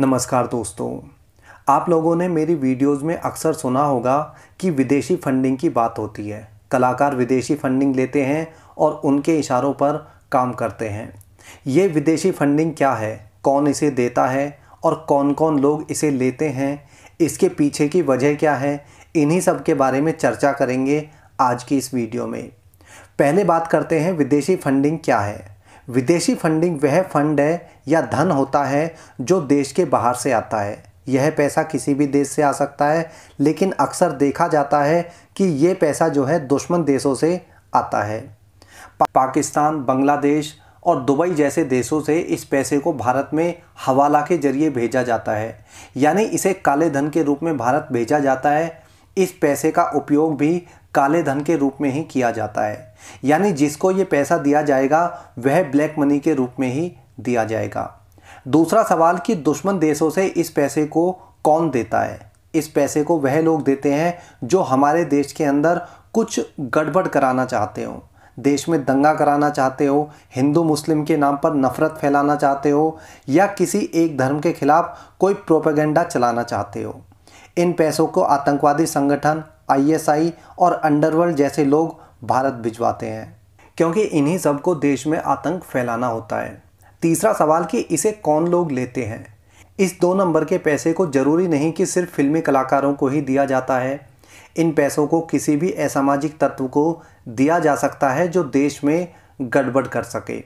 नमस्कार दोस्तों आप लोगों ने मेरी वीडियोस में अक्सर सुना होगा कि विदेशी फंडिंग की बात होती है कलाकार विदेशी फंडिंग लेते हैं और उनके इशारों पर काम करते हैं ये विदेशी फंडिंग क्या है कौन इसे देता है और कौन कौन लोग इसे लेते हैं इसके पीछे की वजह क्या है इन्हीं सब के बारे में चर्चा करेंगे आज की इस वीडियो में पहले बात करते हैं विदेशी फंडिंग क्या है विदेशी फंडिंग वह फंड है या धन होता है जो देश के बाहर से आता है यह पैसा किसी भी देश से आ सकता है लेकिन अक्सर देखा जाता है कि ये पैसा जो है दुश्मन देशों से आता है पाकिस्तान बांग्लादेश और दुबई जैसे देशों से इस पैसे को भारत में हवाला के जरिए भेजा जाता है यानी इसे काले धन के रूप में भारत भेजा जाता है इस पैसे का उपयोग भी काले धन के रूप में ही किया जाता है यानी जिसको ये पैसा दिया जाएगा वह ब्लैक मनी के रूप में ही दिया जाएगा दूसरा सवाल कि दुश्मन देशों से इस पैसे को कौन देता है इस पैसे को वह लोग देते हैं जो हमारे देश के अंदर कुछ गड़बड़ कराना चाहते हो देश में दंगा कराना चाहते हो हिंदू मुस्लिम के नाम पर नफ़रत फैलाना चाहते हो या किसी एक धर्म के खिलाफ कोई प्रोपेगेंडा चलाना चाहते हो इन पैसों को आतंकवादी संगठन आईएसआई और अंडरवर्ल्ड जैसे लोग भारत भिजवाते हैं क्योंकि इन्हीं सब को देश में आतंक फैलाना होता है तीसरा सवाल कि इसे कौन लोग लेते हैं इस दो नंबर के पैसे को जरूरी नहीं कि सिर्फ फिल्मी कलाकारों को ही दिया जाता है इन पैसों को किसी भी असामाजिक तत्व को दिया जा सकता है जो देश में गड़बड़ कर सके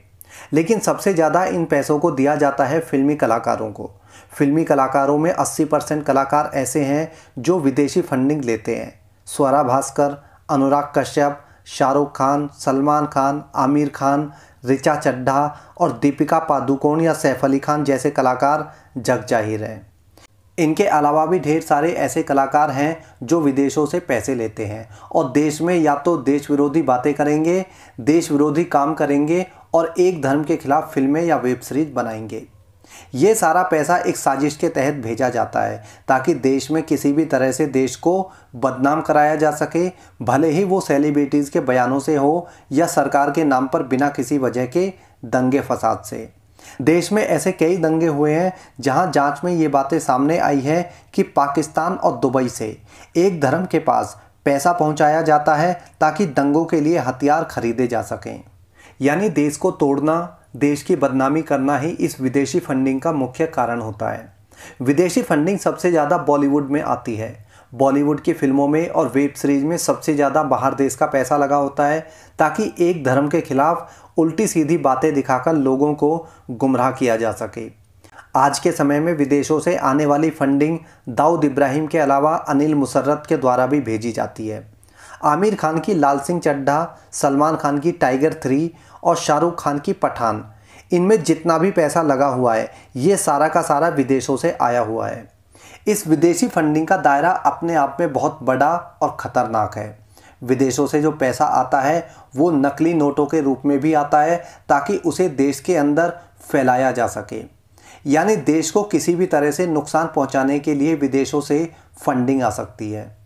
लेकिन सबसे ज़्यादा इन पैसों को दिया जाता है फिल्मी कलाकारों को फिल्मी कलाकारों में 80 परसेंट कलाकार ऐसे हैं जो विदेशी फंडिंग लेते हैं स्वरा भास्कर अनुराग कश्यप शाहरुख खान सलमान खान आमिर खान रिचा चड्ढा और दीपिका पादुकोण या सैफ अली खान जैसे कलाकार जग जाहिर हैं इनके अलावा भी ढेर सारे ऐसे कलाकार हैं जो विदेशों से पैसे लेते हैं और देश में या तो देश विरोधी बातें करेंगे देश विरोधी काम करेंगे और एक धर्म के खिलाफ फिल्में या वेब सीरीज बनाएंगे ये सारा पैसा एक साजिश के तहत भेजा जाता है ताकि देश में किसी भी तरह से देश को बदनाम कराया जा सके भले ही वो सेलिब्रिटीज़ के बयानों से हो या सरकार के नाम पर बिना किसी वजह के दंगे फसाद से देश में ऐसे कई दंगे हुए हैं जहां जांच में ये बातें सामने आई है कि पाकिस्तान और दुबई से एक धर्म के पास पैसा पहुंचाया जाता है ताकि दंगों के लिए हथियार खरीदे जा सकें यानी देश को तोड़ना देश की बदनामी करना ही इस विदेशी फंडिंग का मुख्य कारण होता है विदेशी फंडिंग सबसे ज़्यादा बॉलीवुड में आती है बॉलीवुड की फिल्मों में और वेब सीरीज में सबसे ज़्यादा बाहर देश का पैसा लगा होता है ताकि एक धर्म के खिलाफ उल्टी सीधी बातें दिखाकर लोगों को गुमराह किया जा सके आज के समय में विदेशों से आने वाली फंडिंग दाऊद इब्राहिम के अलावा अनिल मुसर्रत के द्वारा भी भेजी जाती है आमिर खान की लाल सिंह चड्ढा सलमान खान की टाइगर थ्री और शाहरुख खान की पठान इनमें जितना भी पैसा लगा हुआ है ये सारा का सारा विदेशों से आया हुआ है इस विदेशी फंडिंग का दायरा अपने आप में बहुत बड़ा और ख़तरनाक है विदेशों से जो पैसा आता है वो नकली नोटों के रूप में भी आता है ताकि उसे देश के अंदर फैलाया जा सके यानी देश को किसी भी तरह से नुकसान पहुंचाने के लिए विदेशों से फंडिंग आ सकती है